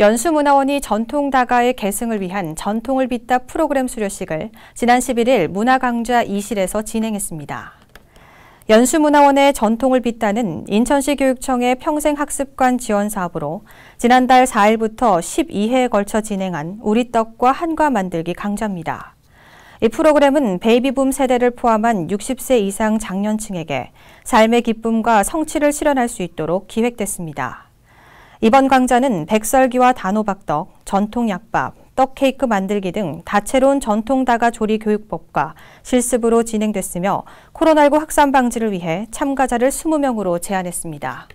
연수문화원이 전통 다가의 계승을 위한 전통을 빚다 프로그램 수료식을 지난 11일 문화강좌 2실에서 진행했습니다. 연수문화원의 전통을 빚다는 인천시 교육청의 평생학습관 지원 사업으로 지난달 4일부터 12회에 걸쳐 진행한 우리 떡과 한과 만들기 강좌입니다. 이 프로그램은 베이비붐 세대를 포함한 60세 이상 장년층에게 삶의 기쁨과 성취를 실현할 수 있도록 기획됐습니다. 이번 강좌는 백설기와 단호박떡, 전통약밥, 떡케이크 만들기 등 다채로운 전통 다가 조리 교육법과 실습으로 진행됐으며 코로나19 확산 방지를 위해 참가자를 20명으로 제한했습니다.